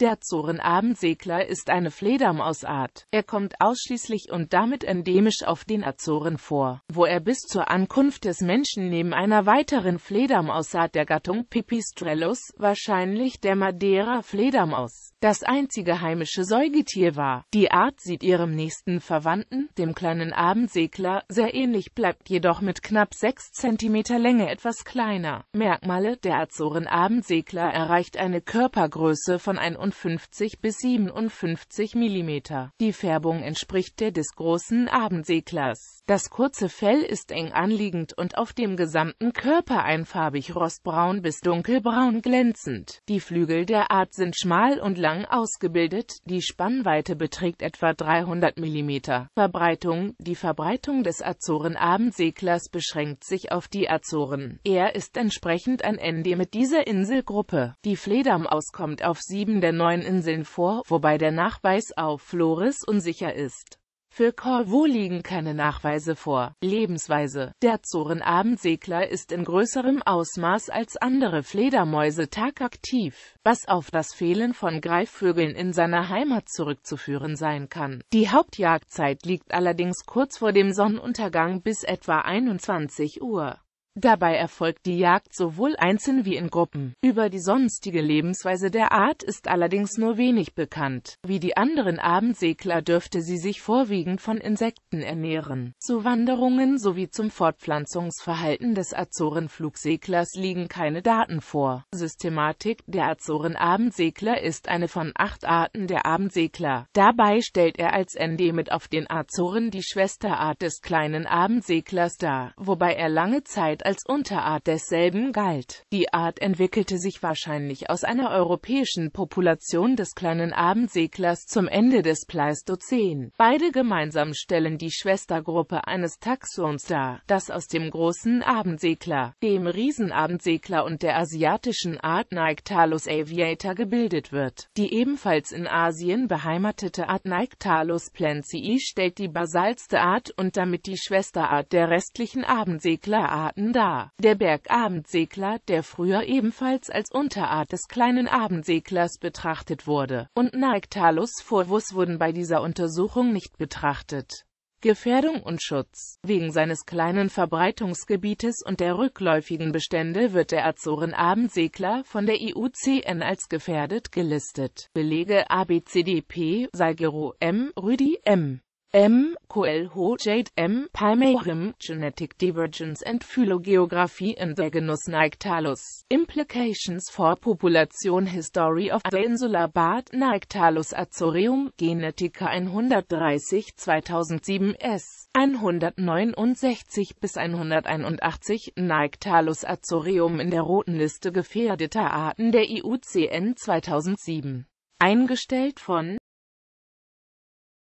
Der Azorenabendsegler ist eine Fledermausart. Er kommt ausschließlich und damit endemisch auf den Azoren vor, wo er bis zur Ankunft des Menschen neben einer weiteren Fledermausart der Gattung Pipistrellus, wahrscheinlich der Madeira-Fledermaus, das einzige heimische Säugetier war. Die Art sieht ihrem nächsten Verwandten, dem kleinen Abendsegler, sehr ähnlich, bleibt jedoch mit knapp 6 cm Länge etwas kleiner. Merkmale Der Azorenabendsegler erreicht eine Körpergröße von 1 52 bis 57 mm. Die Färbung entspricht der des großen Abendseglers. Das kurze Fell ist eng anliegend und auf dem gesamten Körper einfarbig rostbraun bis dunkelbraun glänzend. Die Flügel der Art sind schmal und lang ausgebildet, die Spannweite beträgt etwa 300 mm. Verbreitung Die Verbreitung des Azoren-Abendseglers beschränkt sich auf die Azoren. Er ist entsprechend ein Ende mit dieser Inselgruppe. Die Fledermaus kommt auf sieben der neuen Inseln vor, wobei der Nachweis auf Flores unsicher ist. Für Corvo liegen keine Nachweise vor. Lebensweise Der Zorenabendsegler ist in größerem Ausmaß als andere Fledermäuse tagaktiv, was auf das Fehlen von Greifvögeln in seiner Heimat zurückzuführen sein kann. Die Hauptjagdzeit liegt allerdings kurz vor dem Sonnenuntergang bis etwa 21 Uhr. Dabei erfolgt die Jagd sowohl einzeln wie in Gruppen. Über die sonstige Lebensweise der Art ist allerdings nur wenig bekannt. Wie die anderen Abendsegler dürfte sie sich vorwiegend von Insekten ernähren. Zu Wanderungen sowie zum Fortpflanzungsverhalten des Azorenflugseglers liegen keine Daten vor. Systematik Der Azoren-Abendsegler ist eine von acht Arten der Abendsegler. Dabei stellt er als Endemit auf den Azoren die Schwesterart des kleinen Abendseglers dar, wobei er lange Zeit Pferd als Unterart desselben galt. Die Art entwickelte sich wahrscheinlich aus einer europäischen Population des kleinen Abendseglers zum Ende des Pleistozän. Beide gemeinsam stellen die Schwestergruppe eines Taxons dar, das aus dem großen Abendsegler, dem Riesenabendsegler und der asiatischen Art Nyctalus aviator gebildet wird. Die ebenfalls in Asien beheimatete Art Nyctalus plancii e stellt die basalste Art und damit die Schwesterart der restlichen Abendseglerarten Arten dar. Der Bergabendsegler, der früher ebenfalls als Unterart des kleinen Abendseglers betrachtet wurde, und Narctalus furvus wurden bei dieser Untersuchung nicht betrachtet. Gefährdung und Schutz. Wegen seines kleinen Verbreitungsgebietes und der rückläufigen Bestände wird der Azoren-Abendsegler von der IUCN als gefährdet gelistet. Belege ABCDP, Salgero M., Rüdi M. M. Coelho Jade M. Palmeirim, Genetic Divergence and Phylogeography in the Genus Nyctalus, Implications for Population History of the Insular Bad Nyctalus azoreum, Genetica 130 2007 S. 169 bis 181 Nyctalus azoreum in der Roten Liste gefährdeter Arten der IUCN 2007 eingestellt von